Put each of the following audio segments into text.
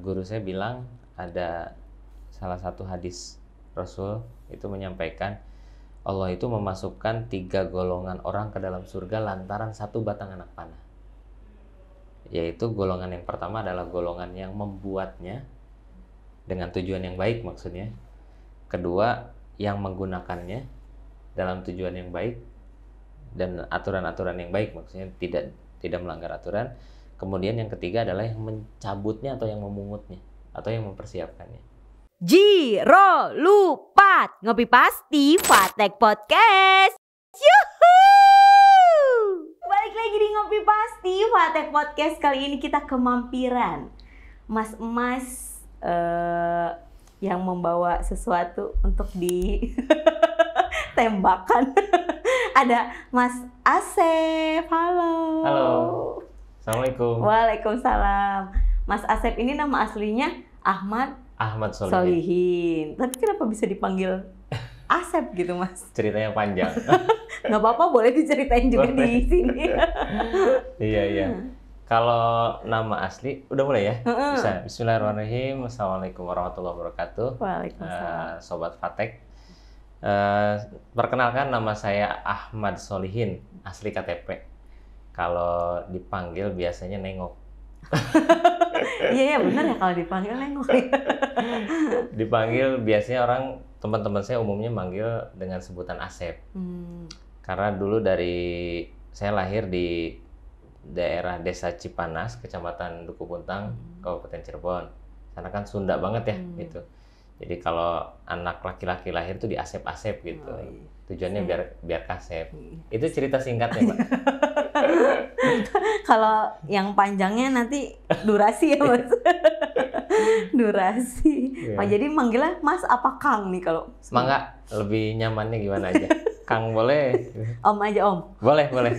guru saya bilang ada salah satu hadis Rasul itu menyampaikan Allah itu memasukkan tiga golongan orang ke dalam surga lantaran satu batang anak panah. Yaitu golongan yang pertama adalah golongan yang membuatnya dengan tujuan yang baik maksudnya. Kedua, yang menggunakannya dalam tujuan yang baik dan aturan-aturan yang baik maksudnya tidak tidak melanggar aturan Kemudian yang ketiga adalah yang mencabutnya atau yang memungutnya atau yang mempersiapkannya. Jiro lupa ngopi pasti Fatek Podcast. Yuhu! Balik lagi di ngopi pasti Fatek Podcast kali ini kita kemampiran mas-mas uh, yang membawa sesuatu untuk di tembakan. Ada Mas Asep, halo. Halo. Assalamualaikum. Waalaikumsalam. Mas Asep ini nama aslinya Ahmad Ahmad Solihin. Solihin. Tapi kenapa bisa dipanggil Asep gitu, Mas? Ceritanya panjang. Nggak apa-apa, boleh diceritain juga boleh. di sini. iya, iya. Hmm. Kalau nama asli, udah mulai ya? Hmm, hmm. Bisa. Bismillahirrahmanirrahim. Assalamualaikum warahmatullahi wabarakatuh. Waalaikumsalam. Eh, Sobat Fatek. Eh, perkenalkan nama saya Ahmad Solihin, asli KTP kalau dipanggil biasanya nengok. Iya ya benar ya kalau dipanggil nengok. Ya. dipanggil biasanya orang teman-teman saya umumnya manggil dengan sebutan Asep. Hmm. Karena dulu dari saya lahir di daerah Desa Cipanas, Kecamatan Dukupuntang, hmm. Kabupaten Cirebon. Sana kan Sunda banget ya hmm. gitu. Jadi kalau anak laki-laki lahir tuh di asep-asep gitu. Oh, iya. Tujuannya biar biar kasep. Iya. Itu cerita singkatnya, Pak. kalau yang panjangnya nanti durasi ya mas durasi yeah. oh, jadi manggilnya mas apa kang nih kalau mangga lebih nyamannya gimana aja kang boleh om aja om boleh boleh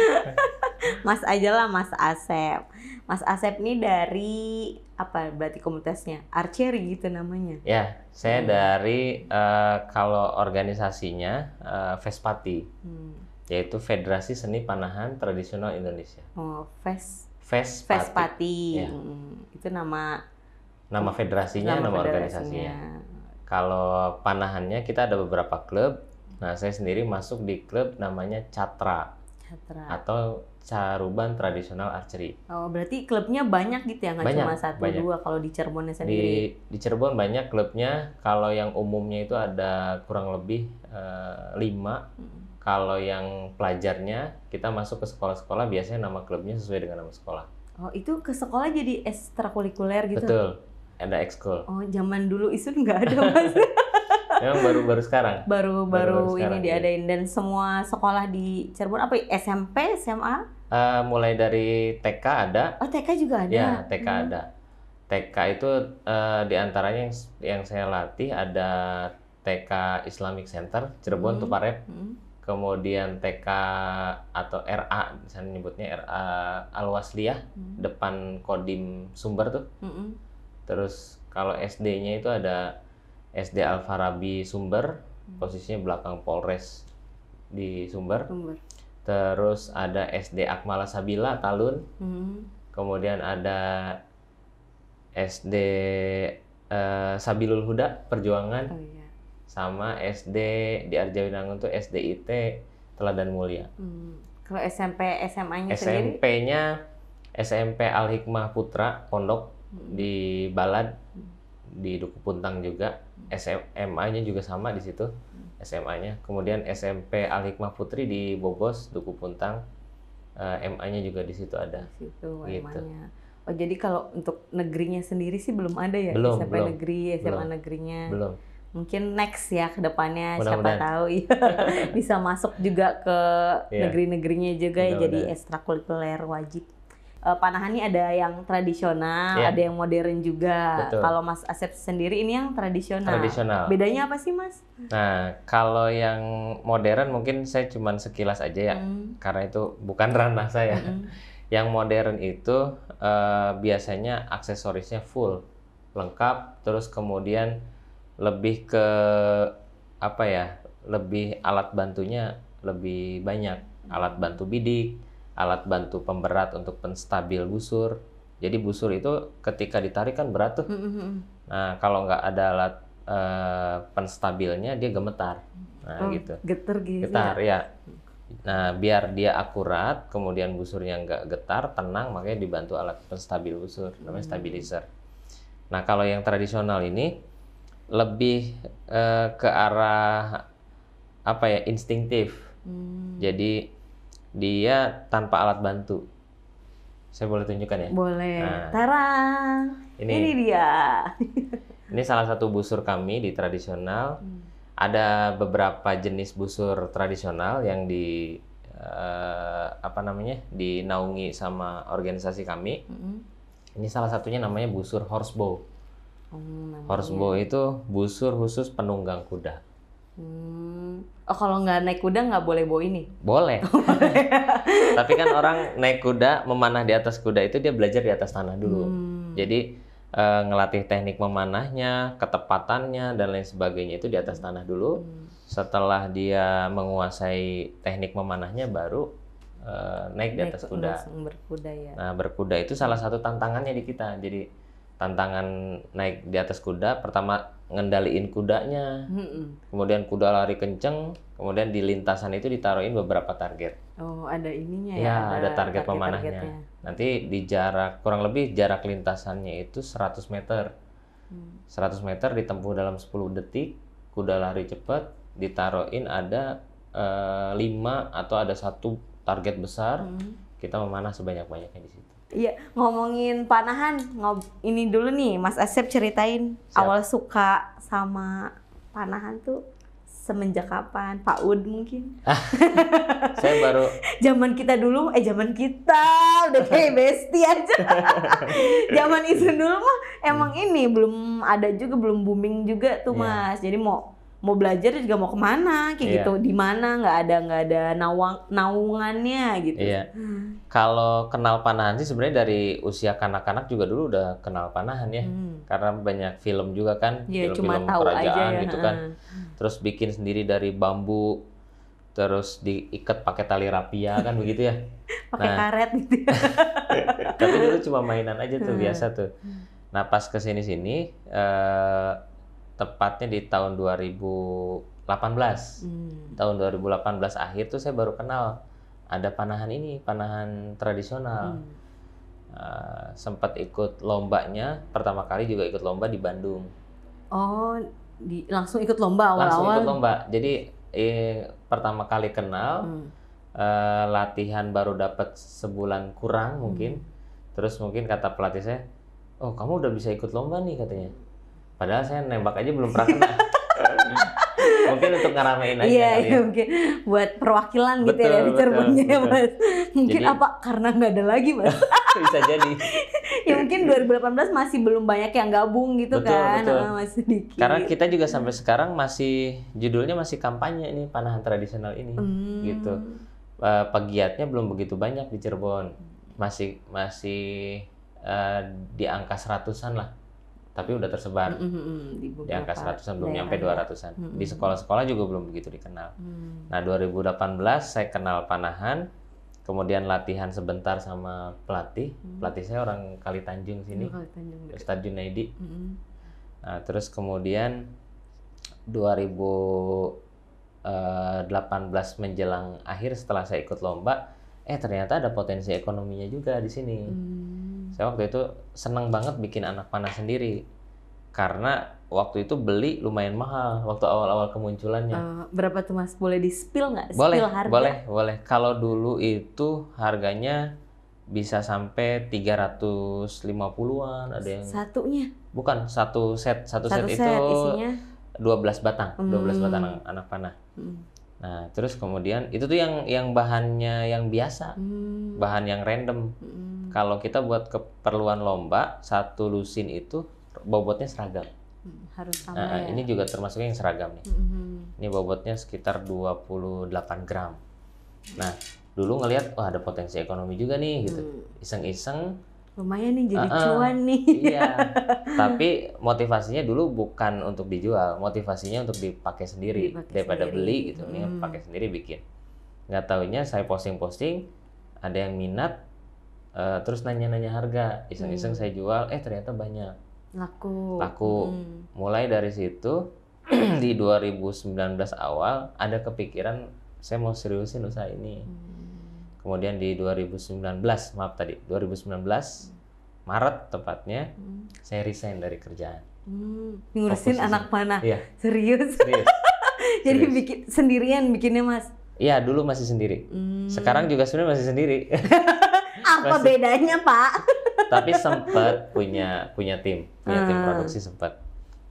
mas aja lah mas asep mas asep nih dari apa berarti komunitasnya archery gitu namanya ya saya hmm. dari uh, kalau organisasinya uh, Vespati hmm yaitu Federasi Seni Panahan Tradisional Indonesia. Oh, Fes. Fes pati. Ya. Hmm, itu nama nama federasinya, nama, nama organisasinya. Federasinya. Kalau panahannya kita ada beberapa klub. Nah, saya sendiri masuk di klub namanya Catra. Catra. Atau Caruban Tradisional Archery. Oh, berarti klubnya banyak gitu ya, nggak cuma satu banyak. dua kalau di Cirebon sendiri. Di, di Cirebon banyak klubnya. Kalau yang umumnya itu ada kurang lebih uh, lima. Kalau yang pelajarnya kita masuk ke sekolah-sekolah biasanya nama klubnya sesuai dengan nama sekolah. Oh, itu ke sekolah jadi ekstrakurikuler gitu. Betul. Ada ekskul. Oh, zaman dulu itu nggak ada, Mas. Memang baru baru sekarang. Baru baru, ini iya. diadain dan semua sekolah di Cirebon apa ya, SMP, SMA? Uh, eh, mulai dari TK ada. Oh, TK juga ada. Ya, TK hmm. ada. TK itu uh, eh, diantaranya yang yang saya latih ada TK Islamic Center Cirebon hmm. Tuparep. Hmm kemudian TK atau RA, misalnya nyebutnya RA Alwasliyah, hmm. depan Kodim Sumber tuh. Hmm. Terus kalau SD-nya itu ada SD Alfarabi Sumber, hmm. posisinya belakang Polres di Sumber. Sumber. Terus ada SD Akmala Sabila Talun. Hmm. Kemudian ada SD uh, eh, Sabilul Huda Perjuangan. Oh, iya sama SD di Arjawinangun tuh SDIT Teladan Mulia. Hmm. Kalau SMP SMA-nya SMP sendiri? SMP-nya SMP Al Hikmah Putra Pondok hmm. di Balad hmm. di Duku Puntang juga. SMA-nya juga sama di situ. Hmm. SMA-nya. Kemudian SMP Al Hikmah Putri di Bogos Duku Puntang. Uh, eh, MA-nya juga di situ ada. Di situ gitu. Oh jadi kalau untuk negerinya sendiri sih belum ada ya belum, SMP belum, negeri, SMA belum, negerinya. Belum mungkin next ya ke depannya siapa tahu ya bisa masuk juga ke yeah. negeri-negerinya juga Mudah ya jadi ekstrakurikuler wajib. Uh, eh, panahan ini ada yang tradisional, yeah. ada yang modern juga. Kalau Mas Asep sendiri ini yang tradisional. Tradisional. Bedanya apa sih Mas? Nah kalau yang modern mungkin saya cuma sekilas aja ya, mm. karena itu bukan ranah saya. Mm. yang modern itu uh, biasanya aksesorisnya full, lengkap, terus kemudian lebih ke apa ya lebih alat bantunya lebih banyak alat bantu bidik alat bantu pemberat untuk penstabil busur jadi busur itu ketika ditarik kan berat tuh nah kalau nggak ada alat eh, penstabilnya dia gemetar nah oh, gitu getar gitu ya? getar ya nah biar dia akurat kemudian busurnya nggak getar tenang makanya dibantu alat penstabil busur namanya stabilizer nah kalau yang tradisional ini lebih uh, ke arah apa ya instingtif. Hmm. Jadi dia tanpa alat bantu. Saya boleh tunjukkan ya? Boleh. Nah, Tarang. Ini, ini dia. ini salah satu busur kami di tradisional. Hmm. Ada beberapa jenis busur tradisional yang di uh, apa namanya dinaungi sama organisasi kami. Hmm. Ini salah satunya namanya busur horsebow. Hmm, iya. bow itu busur khusus penunggang kuda. Hmm. Oh kalau nggak naik kuda nggak boleh bawa ini? Boleh. Tapi kan orang naik kuda memanah di atas kuda itu dia belajar di atas tanah dulu. Hmm. Jadi e, ngelatih teknik memanahnya, ketepatannya dan lain sebagainya itu di atas hmm. tanah dulu. Hmm. Setelah dia menguasai teknik memanahnya baru e, naik, di atas kuda. Berkuda ya. Nah berkuda itu salah satu tantangannya di kita. Jadi tantangan naik di atas kuda pertama ngendaliin kudanya hmm. kemudian kuda lari kenceng kemudian di lintasan itu ditaruhin beberapa target oh ada ininya ya, ya ada, ada target, pemanahnya nanti di jarak kurang lebih jarak lintasannya itu 100 meter 100 hmm. meter ditempuh dalam 10 detik kuda lari cepat ditaruhin ada uh, lima atau ada satu target besar hmm. kita memanah sebanyak banyaknya di situ Iya, ngomongin panahan, ngob ini dulu nih Mas Asep ceritain Siap. awal suka sama panahan tuh semenjak kapan? Pak Ud mungkin. Ah, saya baru zaman kita dulu eh zaman kita udah kayak besti aja. zaman itu dulu mah emang hmm. ini belum ada juga belum booming juga tuh yeah. Mas. Jadi mau mau belajar juga mau kemana kayak yeah. gitu di mana nggak ada nggak ada nawang naungannya gitu yeah. Hmm. kalau kenal panahan sih sebenarnya dari usia kanak-kanak juga dulu udah kenal panahan ya hmm. karena banyak film juga kan yeah, film-film kerajaan aja ya. gitu kan terus bikin sendiri dari bambu terus diikat pakai tali rapia kan begitu ya pakai nah, karet gitu ya. tapi dulu cuma mainan aja tuh hmm. biasa tuh hmm. nah pas kesini sini uh, eh, tepatnya di tahun 2018 hmm. tahun 2018 akhir tuh saya baru kenal ada panahan ini panahan tradisional hmm. uh, eh, sempat ikut lombanya pertama kali juga ikut lomba di Bandung oh di, langsung ikut lomba awal-awal langsung ikut lomba jadi eh, pertama kali kenal hmm. eh, latihan baru dapat sebulan kurang mungkin hmm. terus mungkin kata pelatih saya oh kamu udah bisa ikut lomba nih katanya Padahal saya nembak aja belum pernah kena. mungkin untuk ngeramein aja iya, iya ya. mungkin buat perwakilan betul, gitu ya di Cirebonnya ya mas mungkin jadi, apa karena nggak ada lagi mas bisa jadi ya mungkin 2018 masih belum banyak yang gabung gitu betul, kan betul. Nah, masih dikit karena kita juga sampai sekarang masih judulnya masih kampanye nih panahan tradisional ini hmm. gitu uh, pegiatnya belum begitu banyak di Cirebon masih masih uh, di angka seratusan lah tapi udah tersebar mm -hmm, di, angka 100 belum nyampe 200-an. Mm -hmm. Di sekolah-sekolah juga belum begitu dikenal. Mm. Nah, 2018 saya kenal panahan, kemudian latihan sebentar sama pelatih. Mm. Pelatih saya orang Kali Tanjung sini. Oh, Kali Tanjung. Junaidi. Mm -hmm. Nah, terus kemudian 2018 menjelang akhir setelah saya ikut lomba, eh ternyata ada potensi ekonominya juga di sini. Mm saya waktu itu seneng banget bikin anak panah sendiri karena waktu itu beli lumayan mahal waktu awal-awal kemunculannya. Uh, berapa tuh mas? Boleh di spill nggak? Boleh, harga? boleh, boleh. Kalau dulu itu harganya bisa sampai 350-an ada yang satunya bukan satu set satu, satu set, set itu isinya? 12 batang hmm. 12 batang anak panah hmm. nah terus kemudian itu tuh yang yang bahannya yang biasa hmm. bahan yang random hmm kalau kita buat keperluan lomba, satu lusin itu bobotnya seragam. Hmm, harus sama nah, ya. Ini juga termasuk yang seragam nih. Hmm. Ini bobotnya sekitar 28 gram. Nah, dulu ngelihat wah ada potensi ekonomi juga nih gitu. Hmm. Iseng-iseng lumayan nih jadi uh -uh. cuan nih. Iya. Tapi motivasinya dulu bukan untuk dijual, motivasinya untuk dipakai sendiri dipakai daripada sendiri. beli gitu. Mm. Nih pakai sendiri bikin. Nggak taunya saya posting-posting, ada yang minat, uh, terus nanya-nanya harga iseng-iseng hmm. saya jual eh ternyata banyak laku laku hmm. mulai dari situ di 2019 awal ada kepikiran saya mau seriusin usaha ini hmm. kemudian di 2019 maaf tadi 2019 hmm. Maret tepatnya hmm. saya resign dari kerjaan. Hmm. Ngurusin Fokus anak mana? Iya. Serius. Serius. Jadi Serius. bikin sendirian bikinnya Mas. Iya, dulu masih sendiri. Hmm. Sekarang juga sebenarnya masih sendiri. apa Masih. bedanya Pak? Tapi sempat punya punya tim, punya hmm. tim ah. produksi sempat.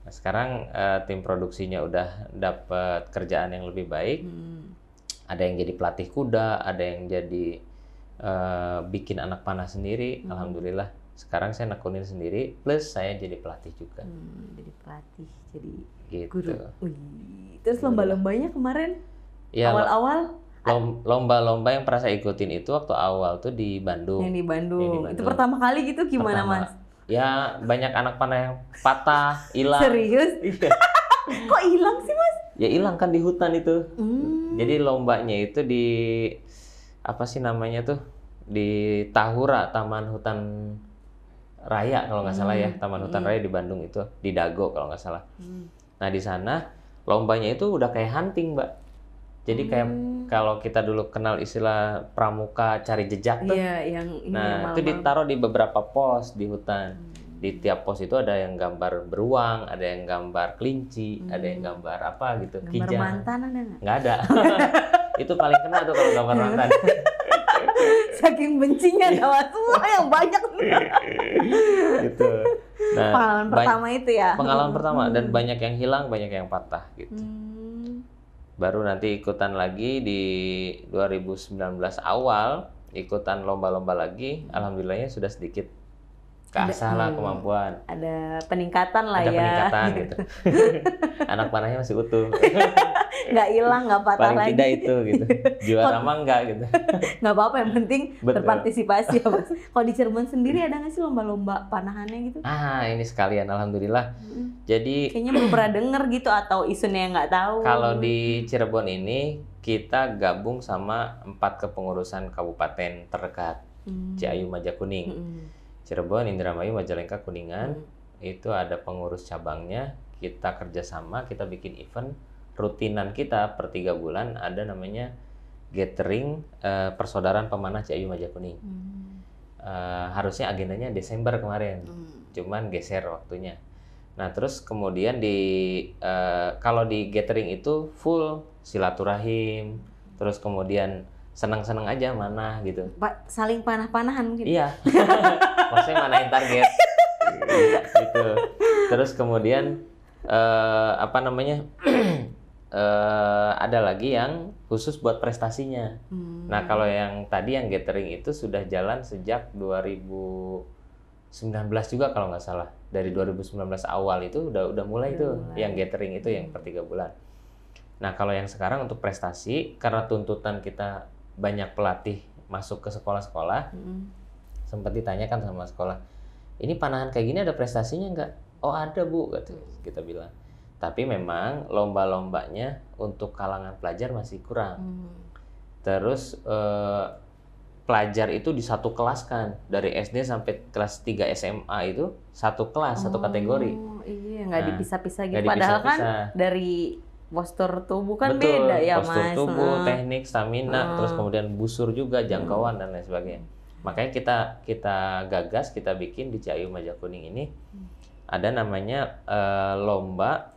Nah, sekarang uh, tim produksinya udah dapat kerjaan yang lebih baik. Hmm. Ada yang jadi pelatih kuda, ada yang jadi uh, bikin anak panah sendiri. Hmm. Alhamdulillah. Sekarang saya nakunin sendiri, plus saya jadi pelatih juga. Hmm, jadi pelatih, jadi gitu. guru. Ui. Terus lomba-lombanya kemarin ya, awal-awal? lomba-lomba yang pernah saya ikutin itu waktu awal tuh di Bandung. Yang di Bandung. Yang di Bandung. Itu pertama kali gitu gimana pertama, mas? Ya banyak anak panah yang patah, hilang. Serius? Iya. Kok hilang sih mas? Ya hilang kan di hutan itu. Hmm. Jadi lombanya itu di apa sih namanya tuh di Tahura Taman Hutan Raya kalau nggak salah ya hmm. Taman Hutan hmm. Raya di Bandung itu di Dago kalau nggak salah. Hmm. Nah di sana lombanya itu udah kayak hunting mbak jadi kayak hmm. kalau kita dulu kenal istilah pramuka cari jejak tuh. Iya, yang Nah, yang itu ditaruh di beberapa pos di hutan. Hmm. Di tiap pos itu ada yang gambar beruang, ada yang gambar kelinci, hmm. ada yang hmm. gambar apa gitu, gambar kijang. Gambar mantan ada nggak? Nggak ada. itu paling kena tuh kalau gambar hmm. mantan. Saking bencinya iya. sama semua yang banyak. gitu. Nah, pengalaman pertama itu ya. Pengalaman pertama dan banyak yang hilang, banyak yang patah gitu. Hmm baru nanti ikutan lagi di 2019 awal ikutan lomba-lomba lagi alhamdulillahnya sudah sedikit keasah lah hmm, kemampuan ada peningkatan lah ada ya ada peningkatan gitu anak panahnya masih utuh nggak hilang nggak patah paling lagi tidak itu gitu juara mah enggak gitu nggak apa-apa yang penting Betul. berpartisipasi ya mas kalau di Cirebon sendiri ada nggak sih lomba-lomba panahannya gitu ah ini sekalian alhamdulillah jadi kayaknya belum pernah denger gitu atau isunya nggak tahu kalau di Cirebon ini kita gabung sama empat kepengurusan kabupaten terdekat hmm. Ciayu Majakuning hmm. Cirebon Indramayu Majalengka Kuningan hmm. itu ada pengurus cabangnya kita kerjasama kita bikin event rutinan kita per tiga bulan ada namanya gathering uh, persaudaraan pemanah Ciayu Majakuning. Hmm. Uh, harusnya agendanya Desember kemarin, hmm. cuman geser waktunya. Nah terus kemudian di uh, kalau di gathering itu full silaturahim, terus kemudian seneng-seneng aja mana gitu. Pak saling panah-panahan gitu. Iya, maksudnya manain target gitu. Terus kemudian uh, apa namanya uh, ada lagi yang khusus buat prestasinya. Hmm. Nah, kalau yang tadi yang gathering itu sudah jalan sejak 2019 juga kalau nggak salah. Dari 2019 awal itu udah udah mulai itu yang gathering itu hmm. yang per tiga bulan. Nah, kalau yang sekarang untuk prestasi karena tuntutan kita banyak pelatih masuk ke sekolah-sekolah. Hmm. Sempat ditanyakan sama sekolah, "Ini panahan kayak gini ada prestasinya nggak?" "Oh, ada, Bu," gitu kita bilang tapi memang lomba-lombanya untuk kalangan pelajar masih kurang. Hmm. Terus eh, pelajar itu di satu kelas kan dari SD sampai kelas 3 SMA itu satu kelas oh, satu kategori. Iya nggak nah, dipisah-pisah gitu. Dipisah Padahal kan dari postur tubuh kan Betul, beda ya Mas. mas. Postur tubuh, hmm. teknik, stamina, hmm. terus kemudian busur juga hmm. jangkauan hmm. dan lain sebagainya. Makanya kita kita gagas kita bikin di Cayu Majakuning ini hmm. ada namanya uh, lomba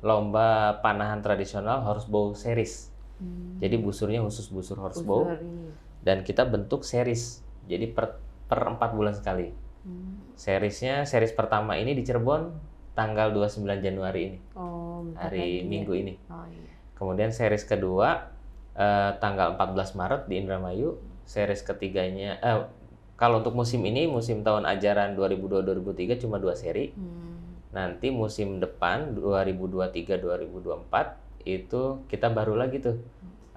lomba panahan tradisional horsebow series. Hmm. Jadi busurnya khusus busur horsebow. Busur iya. dan kita bentuk series. Jadi per per 4 bulan sekali. Hmm. Seriesnya series pertama ini di Cirebon tanggal 29 Januari ini. Oh, hari ya. Minggu ini. Oh, iya. Kemudian series kedua eh, tanggal 14 Maret di Indramayu. Series ketiganya eh kalau untuk musim ini musim tahun ajaran 2002-2003 cuma dua seri. Hmm nanti musim depan 2023-2024 itu kita baru lagi tuh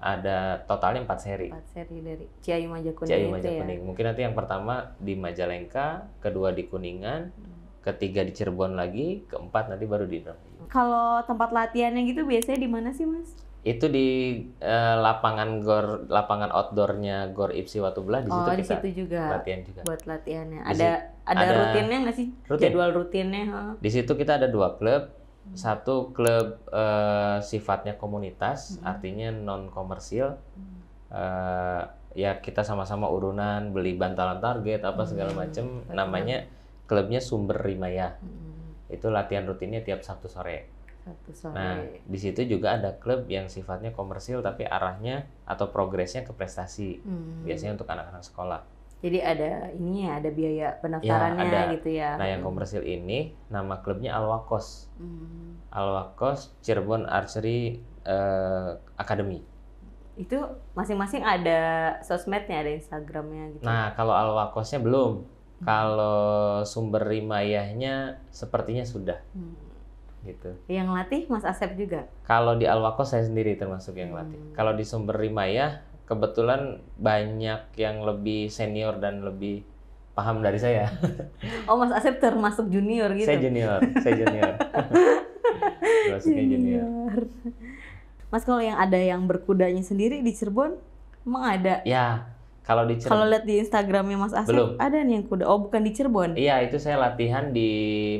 ada totalnya empat seri. Empat seri dari Ciayu Maja Ciayu Maja Ya? Mungkin nanti yang pertama di Majalengka, kedua di Kuningan, hmm. ketiga di Cirebon lagi, keempat nanti baru di Indramayu. Kalau tempat latihannya gitu biasanya di mana sih, Mas? Itu di eh, lapangan gor lapangan outdoornya Gor Ipsi Watu Belah di situ oh, kita di situ juga latihan juga. Buat latihannya. Ada ada, ada rutinnya nggak sih rutin. jadwal rutinnya huh? di situ kita ada dua klub satu klub uh, sifatnya komunitas hmm. artinya non komersil hmm. uh, ya kita sama-sama urunan beli bantalan target apa hmm. segala macam. namanya klubnya sumber rimaya hmm. itu latihan rutinnya tiap sabtu sore Sabtu sore. Nah, di situ juga ada klub yang sifatnya komersil tapi arahnya atau progresnya ke prestasi. Hmm. Biasanya untuk anak-anak sekolah. Jadi ada ini ya, ada biaya ya, pendaftarannya ya, ada. gitu ya. Nah, yang komersil ini nama klubnya Alwakos. Hmm. Alwakos Cirebon Archery uh, Academy. Itu masing-masing ada sosmednya, ada Instagramnya gitu. Nah, kalau Alwakosnya belum. Hmm. Kalau sumber rimayahnya sepertinya sudah. Hmm gitu. Yang latih Mas Asep juga? Kalau di Alwakos saya sendiri termasuk yang latih. Hmm. Kalau di Sumber rimayah kebetulan banyak yang lebih senior dan lebih paham dari saya. Oh, Mas Asep termasuk junior gitu. Saya junior, saya junior. Masuknya junior. Mas kalau yang ada yang berkudanya sendiri di Cirebon, emang ada? Ya, kalau di Kalau lihat di Instagramnya Mas Asep Belum. ada nih yang kuda. Oh, bukan di Cirebon. Iya, itu saya latihan di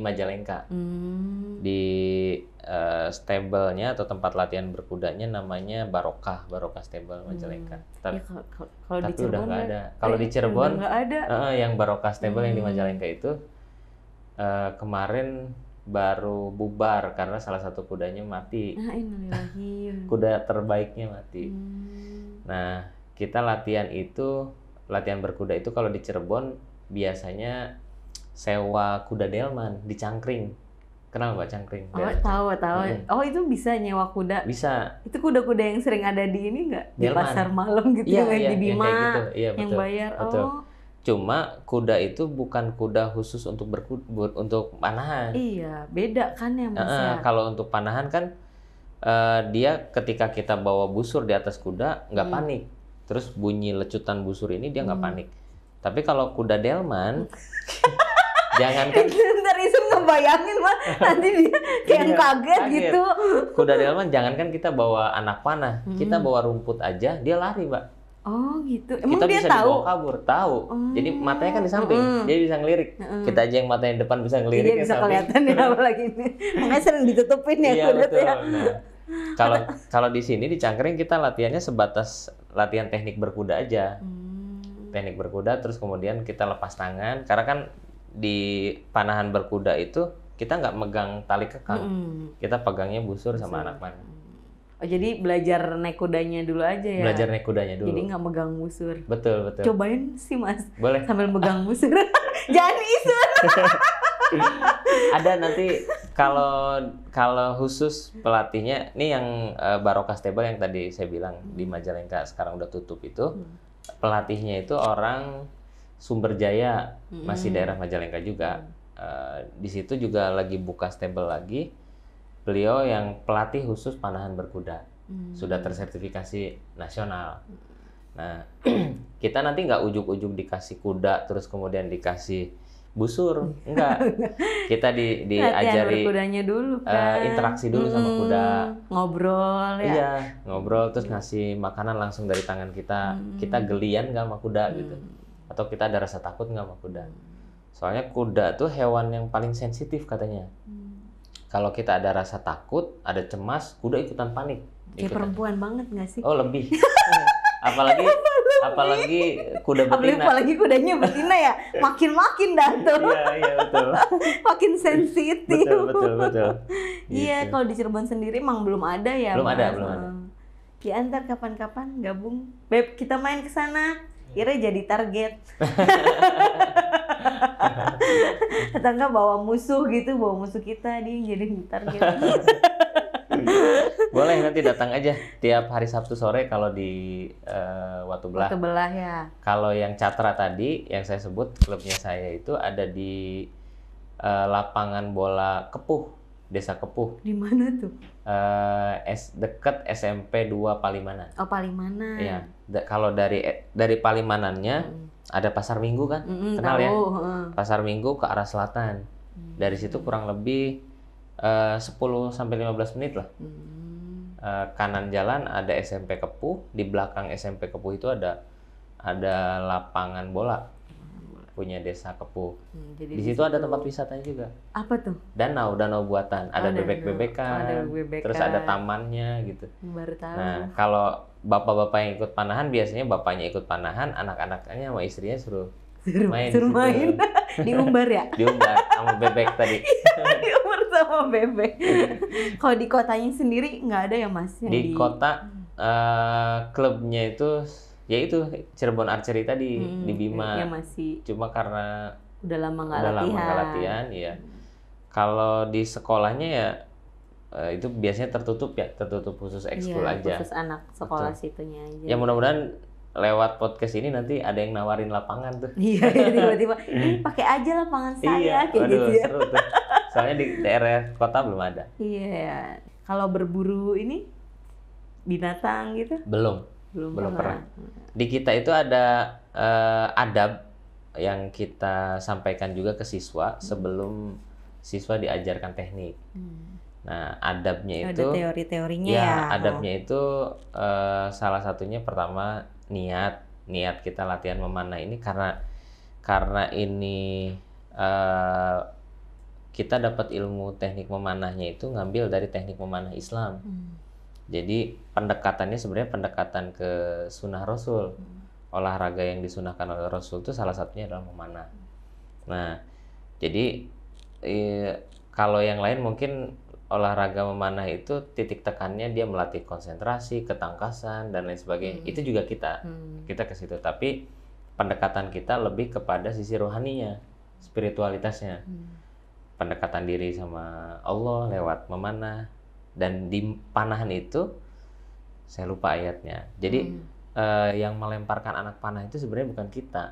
Majalengka. Hmm. Di uh, stable-nya atau tempat latihan berkudanya namanya Barokah, Barokah Stable Majalengka. Hmm. Tapi, ya, kalau, di Cirebon udah ya. ada. Kalau di eh, Cirebon nggak ada. Uh, yang Barokah Stable hmm. yang di hmm. Majalengka itu uh, kemarin baru bubar karena salah satu kudanya mati. Nah, ini lagi. Kuda terbaiknya mati. Hmm. Nah, kita latihan itu latihan berkuda itu kalau di Cirebon biasanya sewa kuda delman di Cangkring. Kenal nggak Cangkring? Oh, Dari tahu, tahu. Hmm. Oh, itu bisa nyewa kuda. Bisa. Itu kuda-kuda yang sering ada di ini nggak? Di pasar malam gitu ya, yang di Bima. Yang, gitu. ya, yang bayar. Betul. Oh. Cuma kuda itu bukan kuda khusus untuk berkuda untuk panahan. Iya, beda kan e -e, Kalau untuk panahan kan uh, dia ketika kita bawa busur di atas kuda nggak hmm. panik terus bunyi lecutan busur ini dia nggak hmm. panik tapi kalau kuda delman jangan kan? ntar iseng ngebayangin mah nanti dia kayak iya, kaget, kaget gitu kuda delman jangan kan kita bawa anak panah hmm. kita bawa rumput aja dia lari mbak Oh gitu. Emang kita dia bisa tahu? dibawa kabur, tahu. Hmm. Jadi oh. matanya kan di samping, hmm. dia bisa ngelirik. Hmm. Kita aja yang matanya depan bisa iya, ngelirik. Dia bisa samping. kelihatan ya apalagi ini. Makanya sering ditutupin ya iya, ya. betul. Ya. Nah, kalau kalau di sini di Cangkring kita latihannya sebatas latihan teknik berkuda aja. Hmm. Teknik berkuda terus kemudian kita lepas tangan karena kan di panahan berkuda itu kita nggak megang tali kekang. Hmm. Kita pegangnya busur sama anak panah. Oh jadi belajar naik kudanya dulu aja ya? Belajar naik kudanya dulu. Jadi nggak megang busur. Betul betul. Cobain sih mas. Boleh. Sambil megang busur. Jangan isu ada nanti kalau kalau khusus pelatihnya nih yang uh, Barokah Stable yang tadi saya bilang hmm. di Majalengka sekarang udah tutup itu hmm. pelatihnya itu orang Sumber Jaya hmm. masih daerah Majalengka juga. Hmm. Uh, di situ juga lagi buka stable lagi. Beliau yang pelatih khusus panahan berkuda hmm. sudah tersertifikasi nasional. Hmm. Nah, kita nanti nggak ujuk-ujuk dikasih kuda terus kemudian dikasih busur iya. enggak kita di diajari kudanya dulu eh, kan uh, interaksi dulu hmm, sama kuda ngobrol ya iya ngobrol terus ngasih makanan langsung dari tangan kita hmm. kita gelian nggak sama kuda hmm. gitu atau kita ada rasa takut nggak sama kuda soalnya kuda tuh hewan yang paling sensitif katanya hmm. kalau kita ada rasa takut ada cemas kuda ikutan panik kayak ikutan. perempuan banget nggak sih oh lebih iya. apalagi apalagi kuda betina apalagi kudanya betina ya makin makin dah tuh iya iya betul makin sensitif iya gitu. kalau di Cirebon sendiri emang belum ada ya belum mas. ada belum ada hmm. ya antar kapan-kapan gabung beb kita main ke sana Kira jadi target. Tetangga bawa musuh gitu, bawa musuh kita dia jadi target. Boleh nanti datang aja tiap hari Sabtu sore kalau di uh, Watu Belah. Watu Belah ya. Kalau yang Catra tadi yang saya sebut klubnya saya itu ada di uh, lapangan bola Kepuh, Desa Kepuh. Di mana tuh? Uh, es dekat SMP 2 Palimanan. Oh, Palimanan. Iya. Da kalau dari dari Palimanannya hmm. ada Pasar Minggu kan? Hmm, Kenal ya? tahu. ya? Pasar Minggu ke arah selatan. Hmm. Dari situ kurang lebih Eh, uh, 10 sampai 15 menit lah. Hmm. Uh, kanan jalan ada SMP Kepuh, di belakang SMP Kepuh itu ada ada lapangan bola punya desa Kepuh. Hmm, di situ, ada tempat wisatanya juga. Apa tuh? Danau, danau buatan. Ada oh, bebek-bebekan. Ada oh, bebek Terus ada tamannya gitu. Baru tahu. Nah, kalau bapak-bapak yang ikut panahan biasanya bapaknya ikut panahan, anak-anaknya sama istrinya suruh, suruh main. Suruh main. Diumbar ya? Diumbar sama bebek tadi. Iya, sama bebek. Kalau di kotanya sendiri nggak ada ya Mas? Yang di, di kota uh, klubnya itu ya itu Cirebon Archery tadi hmm, di ya, Bima. Ya masih. Cuma karena udah lama nggak latihan. Udah Lama gak latihan, ya. Kalau di sekolahnya ya uh, itu biasanya tertutup ya, tertutup khusus ekskul ya, aja. Khusus anak sekolah Betul. situnya aja. Ya mudah-mudahan lewat podcast ini nanti ada yang nawarin lapangan tuh. Iya, iya tiba-tiba, ini pakai aja lapangan saya iya, kayak gitu ya. Seru tuh. Soalnya di daerah kota belum ada. Iya. Kalau berburu ini binatang gitu? Belum. Belum, belum pernah. pernah. Di kita itu ada uh, adab yang kita sampaikan juga ke siswa hmm. sebelum siswa diajarkan teknik. Hmm. Nah, adabnya itu ada teori-teorinya ya. ya. Adabnya oh. itu uh, salah satunya pertama niat. Niat kita latihan memanah ini karena karena ini uh, kita dapat ilmu teknik memanahnya itu ngambil dari teknik memanah Islam. Hmm. Jadi pendekatannya sebenarnya pendekatan ke sunnah Rasul. Hmm. Olahraga yang disunahkan oleh Rasul itu salah satunya adalah memanah. Hmm. Nah, jadi e, kalau yang lain mungkin olahraga memanah itu titik tekannya dia melatih konsentrasi, ketangkasan dan lain sebagainya. Hmm. Itu juga kita. Hmm. Kita ke situ tapi pendekatan kita lebih kepada sisi rohaninya, spiritualitasnya. Hmm pendekatan diri sama Allah lewat memanah dan di panahan itu saya lupa ayatnya. Jadi hmm. eh, yang melemparkan anak panah itu sebenarnya bukan kita,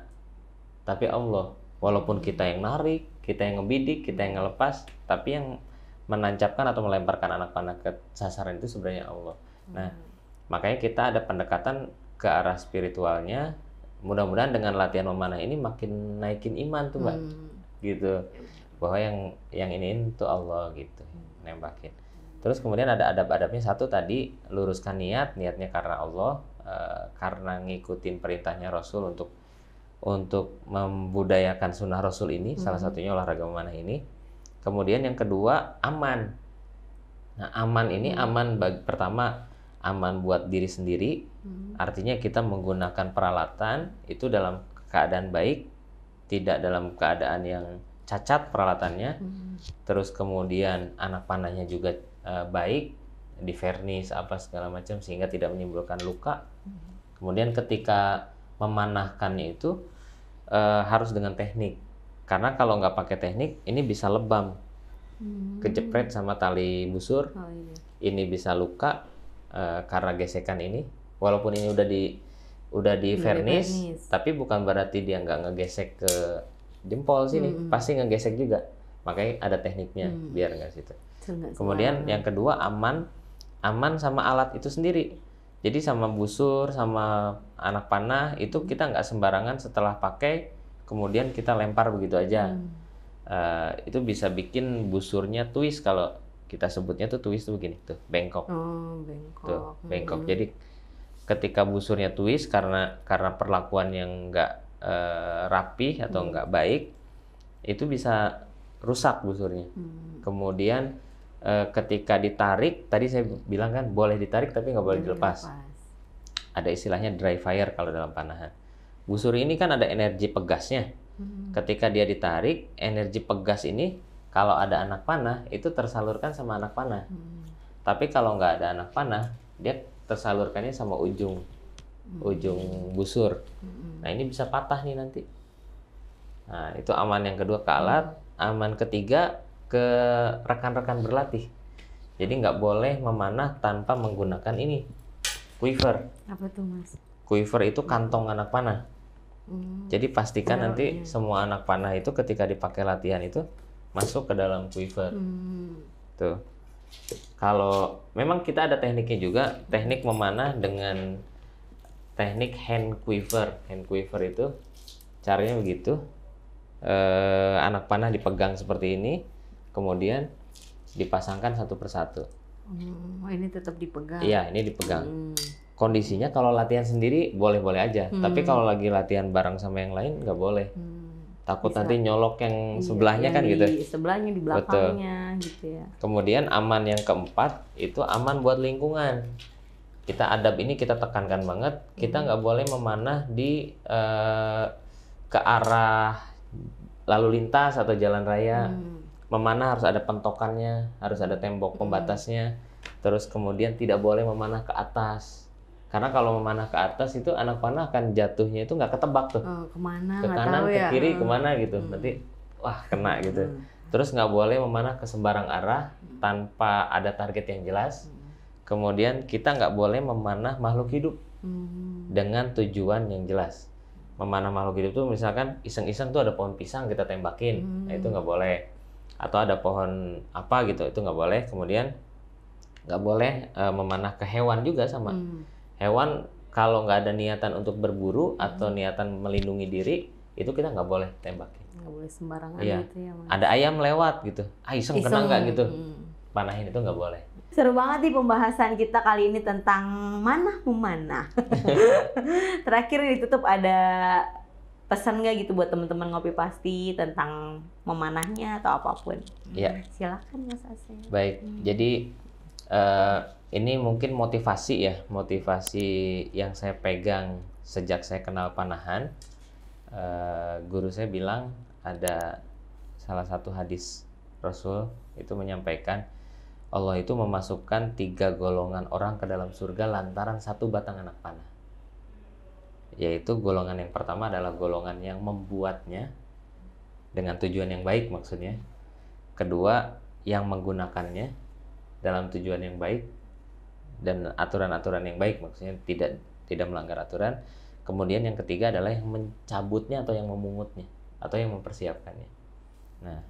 tapi Allah. Walaupun hmm. kita yang narik, kita yang ngebidik, kita yang ngelepas, tapi yang menancapkan atau melemparkan anak panah ke sasaran itu sebenarnya Allah. Nah, hmm. makanya kita ada pendekatan ke arah spiritualnya. Mudah-mudahan dengan latihan memanah ini makin naikin iman tuh, Mbak. Hmm. Gitu. Ya bahwa yang yang ini itu Allah gitu hmm. nembakin terus kemudian ada adab-adabnya satu tadi luruskan niat niatnya karena Allah e, karena ngikutin perintahnya Rasul untuk untuk membudayakan sunnah Rasul ini hmm. salah satunya olahraga mana ini kemudian yang kedua aman nah aman ini hmm. aman bagi pertama aman buat diri sendiri hmm. artinya kita menggunakan peralatan itu dalam keadaan baik tidak dalam keadaan yang cacat peralatannya, hmm. terus kemudian anak panahnya juga uh, baik, vernis apa segala macam sehingga tidak menimbulkan luka. Hmm. Kemudian ketika memanahkannya itu uh, harus dengan teknik, karena kalau nggak pakai teknik ini bisa lebam, hmm. kejepret sama tali busur, oh, iya. ini bisa luka uh, karena gesekan ini. Walaupun ini udah di udah di, di vernis, tapi bukan berarti dia nggak ngegesek ke jempol sini hmm. pasti ngegesek juga makanya ada tekniknya hmm. biar nggak situ kemudian yang kedua aman aman sama alat itu sendiri jadi sama busur sama anak panah itu kita nggak sembarangan setelah pakai kemudian kita lempar begitu aja hmm. uh, itu bisa bikin busurnya twist kalau kita sebutnya tuh twist tuh begini tuh bengkok oh, bengkok tuh bengkok hmm. jadi ketika busurnya twist karena karena perlakuan yang nggak uh, eh, rapi atau hmm. nggak baik itu bisa rusak busurnya. Hmm. Kemudian uh, ketika ditarik, tadi saya bilang kan boleh ditarik tapi nggak boleh dilepas. dilepas. Ada istilahnya dry fire kalau dalam panahan. Busur ini kan ada energi pegasnya. Hmm. Ketika dia ditarik, energi pegas ini kalau ada anak panah itu tersalurkan sama anak panah. Hmm. Tapi kalau nggak ada anak panah, dia tersalurkannya sama ujung ujung busur. Nah ini bisa patah nih nanti. Nah itu aman yang kedua ke alat, aman ketiga ke rekan-rekan berlatih. Jadi nggak boleh memanah tanpa menggunakan ini quiver. Apa tuh mas? Quiver itu kantong anak panah. Hmm. Jadi pastikan oh, nanti iya. semua anak panah itu ketika dipakai latihan itu masuk ke dalam quiver. Hmm. Tuh. Kalau memang kita ada tekniknya juga, teknik memanah dengan teknik hand quiver. Hand quiver itu caranya begitu. Eh, anak panah dipegang seperti ini, kemudian dipasangkan satu persatu. Oh, ini tetap dipegang. Iya, ini dipegang. Hmm. Kondisinya kalau latihan sendiri boleh-boleh aja, hmm. tapi kalau lagi latihan bareng sama yang lain nggak boleh. Hmm. Takut Bisa. nanti nyolok yang iya, sebelahnya kan yang kan di, gitu. Sebelahnya di belakangnya Betul. gitu ya. Kemudian aman yang keempat itu aman buat lingkungan kita adab ini kita tekankan banget kita hmm. nggak boleh memanah di uh, ke arah lalu lintas atau jalan raya hmm. memanah harus ada pentokannya harus ada tembok hmm. pembatasnya terus kemudian tidak boleh memanah ke atas karena kalau memanah ke atas itu anak panah akan jatuhnya itu nggak ketebak tuh oh, kemana, ke kanan ke ya. kiri ya. kemana gitu hmm. nanti wah kena gitu hmm. terus nggak boleh memanah ke sembarang arah tanpa ada target yang jelas hmm Kemudian kita nggak boleh memanah makhluk hidup hmm. dengan tujuan yang jelas. Memanah makhluk hidup itu, misalkan iseng-iseng tuh ada pohon pisang kita tembakin, hmm. nah, itu hmm. nggak boleh. Atau ada pohon apa gitu, itu nggak boleh. Kemudian nggak boleh uh, memanah ke hewan juga sama. Hmm. Hewan kalau nggak ada niatan untuk berburu hmm. atau niatan melindungi diri, itu kita nggak boleh tembakin. Nggak boleh sembarangan iya. Gitu ya. Ada ayam lewat gitu, ah iseng, iseng. kena nggak gitu, hmm. panahin itu nggak boleh. Seru banget nih pembahasan kita kali ini tentang mana memanah. Terakhir ditutup ada pesan nggak gitu buat teman-teman ngopi pasti tentang memanahnya atau apapun. Iya. Hmm, silakan Mas Asep. Baik. Hmm. Jadi uh, ini mungkin motivasi ya, motivasi yang saya pegang sejak saya kenal panahan. Uh, guru saya bilang ada salah satu hadis Rasul itu menyampaikan Allah itu memasukkan tiga golongan orang ke dalam surga lantaran satu batang anak panah. Yaitu golongan yang pertama adalah golongan yang membuatnya dengan tujuan yang baik maksudnya. Kedua, yang menggunakannya dalam tujuan yang baik dan aturan-aturan yang baik maksudnya tidak tidak melanggar aturan. Kemudian yang ketiga adalah yang mencabutnya atau yang memungutnya atau yang mempersiapkannya. Nah,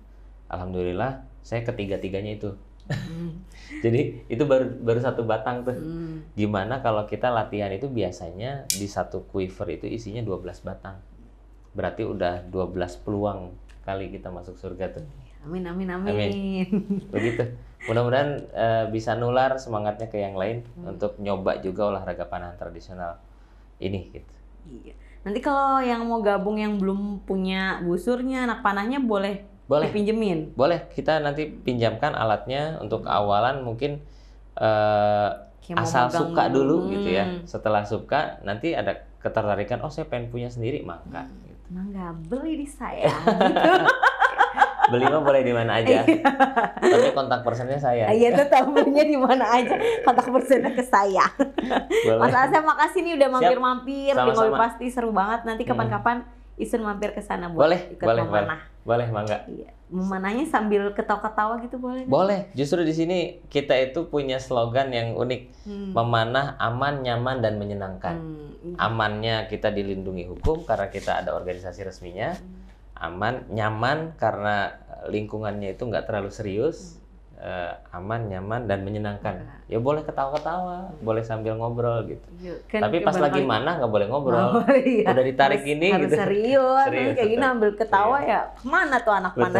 alhamdulillah saya ketiga-tiganya itu jadi itu baru baru satu batang tuh. Hmm. Gimana kalau kita latihan itu biasanya di satu quiver itu isinya 12 batang. Berarti udah 12 peluang kali kita masuk surga tuh. Amin amin amin. amin. Begitu. Mudah-mudahan uh, bisa nular semangatnya ke yang lain hmm. untuk nyoba juga olahraga panahan tradisional ini gitu. Iya. Nanti kalau yang mau gabung yang belum punya busurnya anak panahnya boleh boleh pinjemin boleh kita nanti pinjamkan alatnya untuk awalan mungkin uh, asal asal suka dulu hmm. gitu ya hmm. setelah suka nanti ada ketertarikan oh saya pengen punya sendiri mangga. hmm. gitu. mangga beli di saya gitu. beli mah boleh di mana aja. Iya. Tapi kontak personnya saya. Iya tetap punya di mana aja. Kontak personnya ke saya. Mas Asya makasih nih udah mampir-mampir di pasti seru banget. Nanti hmm. kapan-kapan hmm. Isun mampir ke sana buat boleh, ikut boleh, memanah. Boleh. Boleh, mangga. Iya. Mananya sambil ketawa-ketawa gitu boleh? Boleh. Nih? Justru di sini kita itu punya slogan yang unik. Hmm. Memanah aman, nyaman, dan menyenangkan. Hmm. Iya. Amannya kita dilindungi hukum karena kita ada organisasi resminya. Hmm. Aman, nyaman karena lingkungannya itu nggak terlalu serius. Hmm uh, aman, nyaman dan menyenangkan. Nah. Ya boleh ketawa-ketawa, boleh sambil ngobrol gitu. kan Tapi pas lagi mana nggak boleh ngobrol. Oh, iya. Udah ditarik Mas, ini harus gitu. serius, kan serius kayak gini ambil ketawa iya. ya mana tuh anak mana.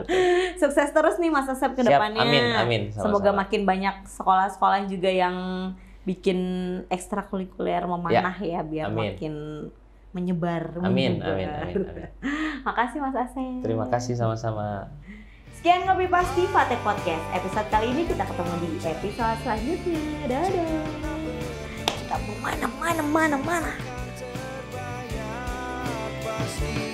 Sukses terus nih Mas Asep kedepannya. Siap, Amin, amin. Sama-sama. Semoga makin banyak sekolah-sekolah juga yang bikin ekstrakurikuler memanah ya, ya biar amin. makin menyebar. Amin, menyebar. amin, amin, amin. amin. Makasih Mas Asep. Terima kasih sama-sama. Sekian Ngopi Pasti Fatek Podcast. Episode kali ini kita ketemu di episode selanjutnya. Dadah. Kita mau mana, mana, mana, mana. Pasti.